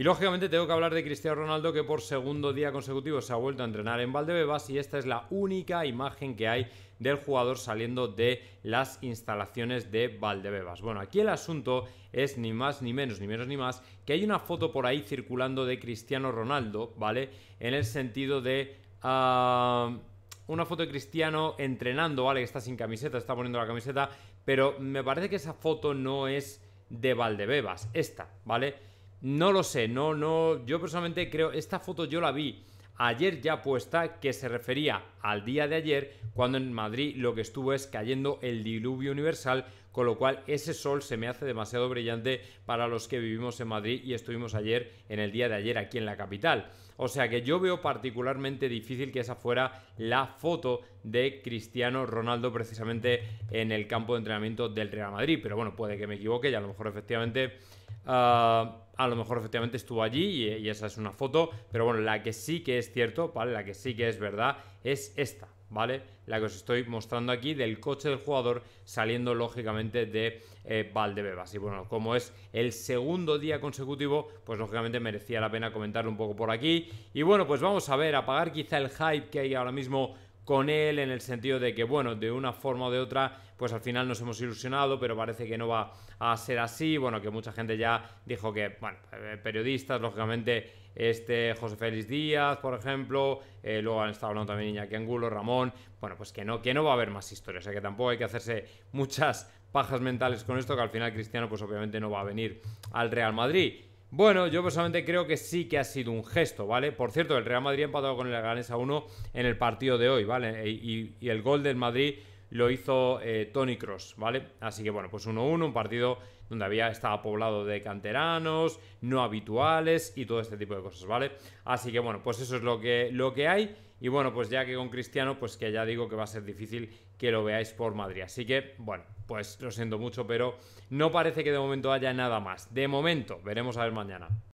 Y lógicamente tengo que hablar de Cristiano Ronaldo que por segundo día consecutivo se ha vuelto a entrenar en Valdebebas y esta es la única imagen que hay del jugador saliendo de las instalaciones de Valdebebas. Bueno, aquí el asunto es ni más ni menos, ni menos ni más, que hay una foto por ahí circulando de Cristiano Ronaldo, ¿vale? En el sentido de... Ah, una foto de Cristiano entrenando, ¿vale? Que está sin camiseta, está poniendo la camiseta, pero me parece que esa foto no es de Valdebebas, esta, ¿vale? No lo sé, no, no. Yo personalmente creo, esta foto yo la vi ayer ya puesta, que se refería al día de ayer, cuando en Madrid lo que estuvo es cayendo el diluvio universal, con lo cual ese sol se me hace demasiado brillante para los que vivimos en Madrid y estuvimos ayer, en el día de ayer, aquí en la capital. O sea que yo veo particularmente difícil que esa fuera la foto de Cristiano Ronaldo precisamente en el campo de entrenamiento del Real Madrid. Pero bueno, puede que me equivoque y a lo mejor efectivamente... Ah, a lo mejor efectivamente estuvo allí y, esa es una foto, pero bueno, la que sí que es cierto, ¿vale? La que sí que es verdad es esta, ¿vale? La que os estoy mostrando aquí del coche del jugador saliendo lógicamente de eh, Valdebebas. Y bueno, como es el segundo día consecutivo, pues lógicamente merecía la pena comentarlo un poco por aquí. Y bueno, pues vamos a ver, apagar quizá el hype que hay ahora mismo con él en el sentido de que, bueno, de una forma o de otra, pues al final nos hemos ilusionado, pero parece que no va a ser así. Bueno, que mucha gente ya dijo que, bueno, eh, periodistas, lógicamente, este José Félix Díaz, por ejemplo, eh, luego han estado hablando también Iñaki Angulo, Ramón, bueno, pues que no, que no va a haber más historias, o sea que tampoco hay que hacerse muchas pajas mentales con esto, que al final Cristiano, pues obviamente no va a venir al Real Madrid. Bueno, yo personalmente creo que sí que ha sido un gesto, ¿vale? Por cierto, el Real Madrid ha empatado con el Leganés a 1 en el partido de hoy, ¿vale? E, y, y el gol del Madrid lo hizo eh, Tony Cross, ¿vale? Así que bueno, pues 1-1, un partido donde había estaba poblado de canteranos, no habituales y todo este tipo de cosas, ¿vale? Así que bueno, pues eso es lo que, lo que hay. Y bueno, pues ya que con Cristiano, pues que ya digo que va a ser difícil que lo veáis por Madrid. Así que, bueno, pues lo siento mucho, pero no parece que de momento haya nada más. De momento, veremos a ver mañana.